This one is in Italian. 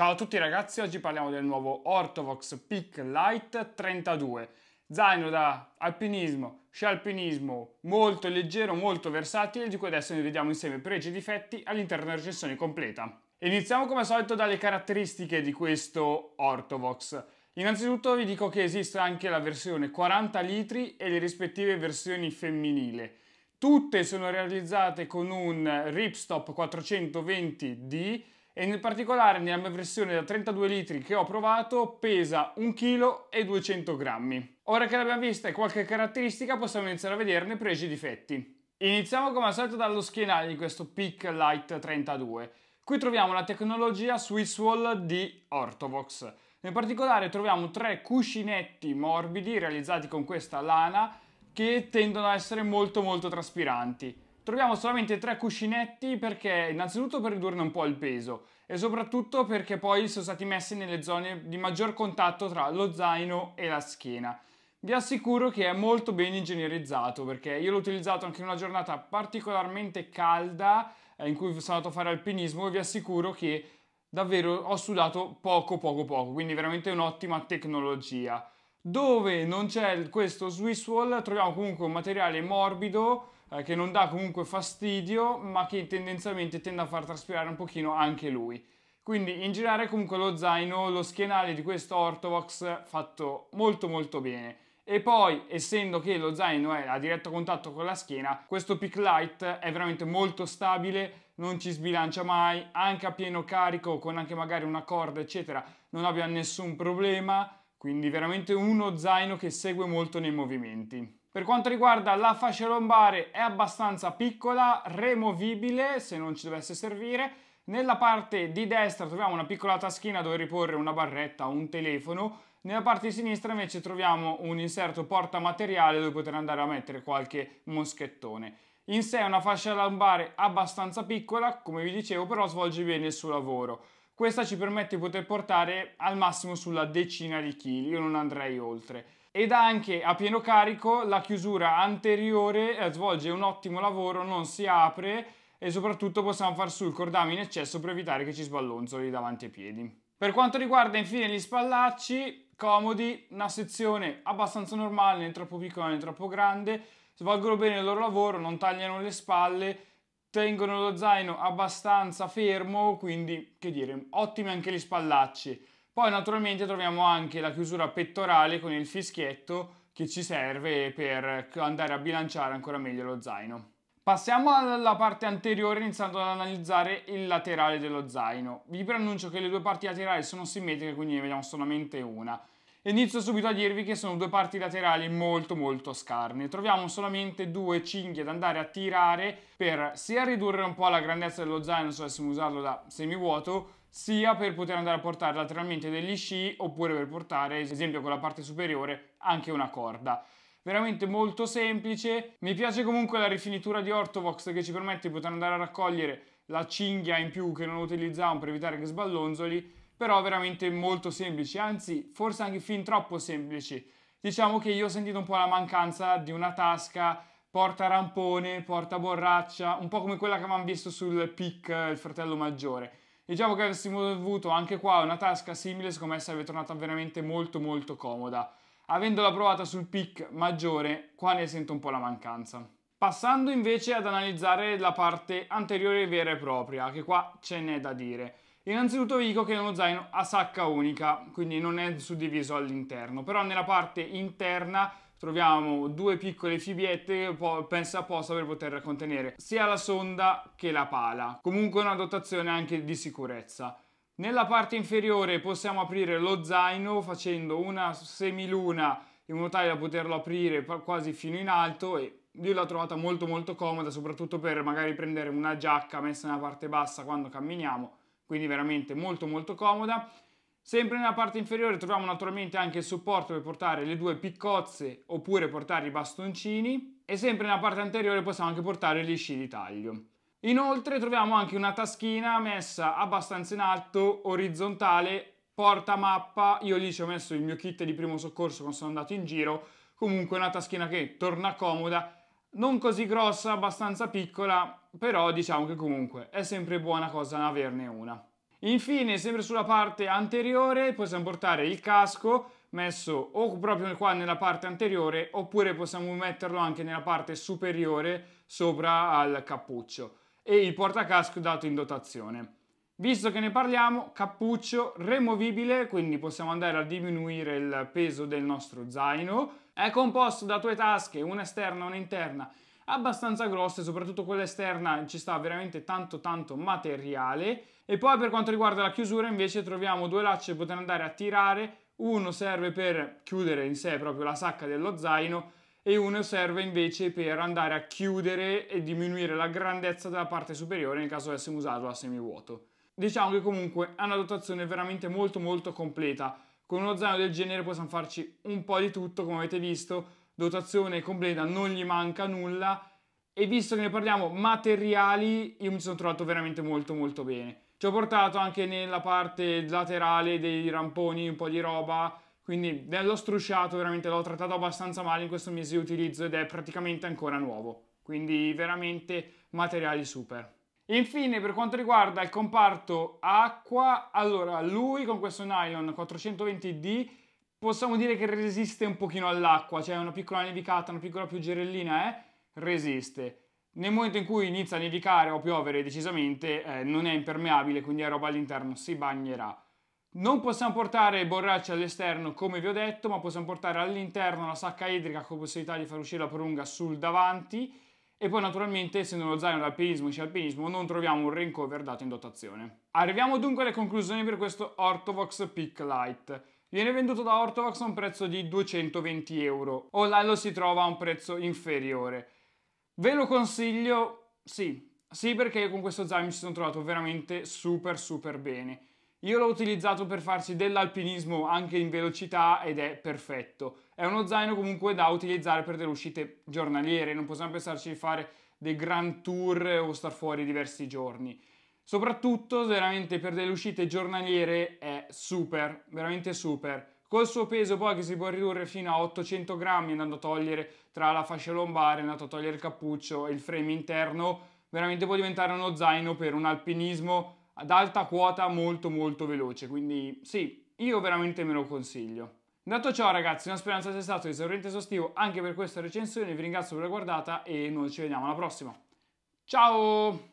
Ciao a tutti ragazzi, oggi parliamo del nuovo Orthovox Peak Light 32. Zaino da alpinismo, scialpinismo, molto leggero, molto versatile, di cui adesso ne vediamo insieme pregi e difetti all'interno della recensione completa. Iniziamo come al solito dalle caratteristiche di questo Orthovox. Innanzitutto vi dico che esiste anche la versione 40 litri e le rispettive versioni femminile. Tutte sono realizzate con un Ripstop 420D e nel particolare nella mia versione da 32 litri che ho provato pesa 1 kg e 200 grammi. Ora che l'abbiamo vista e qualche caratteristica possiamo iniziare a vederne pregi e difetti. Iniziamo come al solito dallo schienale di questo Peak Light 32. Qui troviamo la tecnologia Swisswall di Ortovox. Nel particolare troviamo tre cuscinetti morbidi realizzati con questa lana che tendono a essere molto molto traspiranti. Troviamo solamente tre cuscinetti perché innanzitutto per ridurne un po' il peso e soprattutto perché poi sono stati messi nelle zone di maggior contatto tra lo zaino e la schiena. Vi assicuro che è molto ben ingegnerizzato perché io l'ho utilizzato anche in una giornata particolarmente calda eh, in cui sono andato a fare alpinismo e vi assicuro che davvero ho sudato poco poco poco, quindi veramente un'ottima tecnologia. Dove non c'è questo Swiss Wall troviamo comunque un materiale morbido eh, che non dà comunque fastidio, ma che tendenzialmente tende a far traspirare un pochino anche lui. Quindi in generale comunque lo zaino, lo schienale di questo Ortovox fatto molto molto bene. E poi, essendo che lo zaino è a diretto contatto con la schiena, questo Peak Light è veramente molto stabile, non ci sbilancia mai, anche a pieno carico, con anche magari una corda, eccetera, non abbia nessun problema. Quindi veramente uno zaino che segue molto nei movimenti. Per quanto riguarda la fascia lombare è abbastanza piccola, removibile se non ci dovesse servire. Nella parte di destra troviamo una piccola taschina dove riporre una barretta o un telefono. Nella parte di sinistra invece troviamo un inserto porta materiale dove poter andare a mettere qualche moschettone. In sé è una fascia lombare abbastanza piccola, come vi dicevo, però svolge bene il suo lavoro. Questa ci permette di poter portare al massimo sulla decina di chili, io non andrei oltre ed anche a pieno carico la chiusura anteriore eh, svolge un ottimo lavoro, non si apre e soprattutto possiamo far sul cordame in eccesso per evitare che ci sballonzoli davanti ai piedi. Per quanto riguarda infine gli spallacci, comodi, una sezione abbastanza normale, né troppo piccola né troppo grande, svolgono bene il loro lavoro, non tagliano le spalle, tengono lo zaino abbastanza fermo, quindi che dire, ottimi anche gli spallacci. Poi naturalmente troviamo anche la chiusura pettorale con il fischietto che ci serve per andare a bilanciare ancora meglio lo zaino. Passiamo alla parte anteriore iniziando ad analizzare il laterale dello zaino. Vi preannuncio che le due parti laterali sono simmetriche quindi ne vediamo solamente una. Inizio subito a dirvi che sono due parti laterali molto molto scarne. Troviamo solamente due cinghie da andare a tirare per sia ridurre un po' la grandezza dello zaino se dovessimo usarlo da semivuoto sia per poter andare a portare lateralmente degli sci oppure per portare, ad esempio con la parte superiore, anche una corda veramente molto semplice. Mi piace comunque la rifinitura di Ortovox che ci permette di poter andare a raccogliere la cinghia in più che non utilizzavamo per evitare che sballonzoli, però veramente molto semplici, anzi forse anche fin troppo semplici. Diciamo che io ho sentito un po' la mancanza di una tasca porta rampone, porta borraccia, un po' come quella che avevamo visto sul PIC, eh, il fratello maggiore Diciamo che avessimo avuto anche qua una tasca simile, secondo me sarebbe tornata veramente molto molto comoda. Avendola provata sul pic maggiore, qua ne sento un po' la mancanza. Passando invece ad analizzare la parte anteriore vera e propria, che qua ce n'è da dire. Innanzitutto vi dico che è uno zaino a sacca unica, quindi non è suddiviso all'interno, però nella parte interna troviamo due piccole fibiette pensa apposta per poter contenere sia la sonda che la pala. Comunque una dotazione anche di sicurezza. Nella parte inferiore possiamo aprire lo zaino facendo una semiluna in modo tale da poterlo aprire quasi fino in alto e io l'ho trovata molto molto comoda soprattutto per magari prendere una giacca messa nella parte bassa quando camminiamo quindi veramente molto molto comoda Sempre nella parte inferiore troviamo naturalmente anche il supporto per portare le due piccozze oppure portare i bastoncini e sempre nella parte anteriore possiamo anche portare gli sci di taglio. Inoltre troviamo anche una taschina messa abbastanza in alto, orizzontale, porta mappa, io lì ci ho messo il mio kit di primo soccorso quando sono andato in giro, comunque una taschina che torna comoda, non così grossa, abbastanza piccola, però diciamo che comunque è sempre buona cosa averne una. Infine, sempre sulla parte anteriore, possiamo portare il casco messo o proprio qua nella parte anteriore oppure possiamo metterlo anche nella parte superiore sopra al cappuccio e il portacasco dato in dotazione. Visto che ne parliamo, cappuccio removibile, quindi possiamo andare a diminuire il peso del nostro zaino. È composto da due tasche, una esterna e una interna, abbastanza grosse, soprattutto quella esterna ci sta veramente tanto tanto materiale. E poi per quanto riguarda la chiusura invece troviamo due lacce che potranno andare a tirare, uno serve per chiudere in sé proprio la sacca dello zaino e uno serve invece per andare a chiudere e diminuire la grandezza della parte superiore nel caso avessimo usato la semivuoto. Diciamo che comunque ha una dotazione veramente molto molto completa. Con uno zaino del genere possiamo farci un po' di tutto come avete visto, dotazione completa, non gli manca nulla e visto che ne parliamo materiali, io mi sono trovato veramente molto molto bene. Ci ho portato anche nella parte laterale dei ramponi un po' di roba, quindi l'ho strusciato veramente, l'ho trattato abbastanza male in questo mese di utilizzo ed è praticamente ancora nuovo. Quindi veramente materiali super. Infine, per quanto riguarda il comparto acqua, allora lui con questo nylon 420D possiamo dire che resiste un pochino all'acqua, cioè una piccola nevicata, una piccola pioggerellina, eh, resiste. Nel momento in cui inizia a nevicare o piovere decisamente, eh, non è impermeabile, quindi è roba all'interno, si bagnerà. Non possiamo portare borracce all'esterno, come vi ho detto, ma possiamo portare all'interno la sacca idrica con possibilità di far uscire la prolunga sul davanti e poi naturalmente, essendo lo zaino d'alpinismo e scialpinismo, non troviamo un raincover dato in dotazione. Arriviamo dunque alle conclusioni per questo Orthovox Peak Light. Viene venduto da Ortovax a un prezzo di 220 euro. o là lo si trova a un prezzo inferiore. Ve lo consiglio? Sì. Sì, perché con questo zaino mi ci sono trovato veramente super super bene. Io l'ho utilizzato per farsi dell'alpinismo anche in velocità ed è perfetto. È uno zaino comunque da utilizzare per delle uscite giornaliere, non possiamo pensarci di fare dei grand tour o star fuori diversi giorni. Soprattutto veramente per delle uscite giornaliere è super, veramente super. Col suo peso poi che si può ridurre fino a 800 grammi andando a togliere tra la fascia lombare, andando a togliere il cappuccio e il frame interno, veramente può diventare uno zaino per un alpinismo ad alta quota molto molto veloce. Quindi sì, io veramente me lo consiglio. Dato ciò ragazzi, una speranza sia stato esauriente e esaustivo anche per questa recensione, vi ringrazio per la guardata e noi ci vediamo alla prossima. Ciao!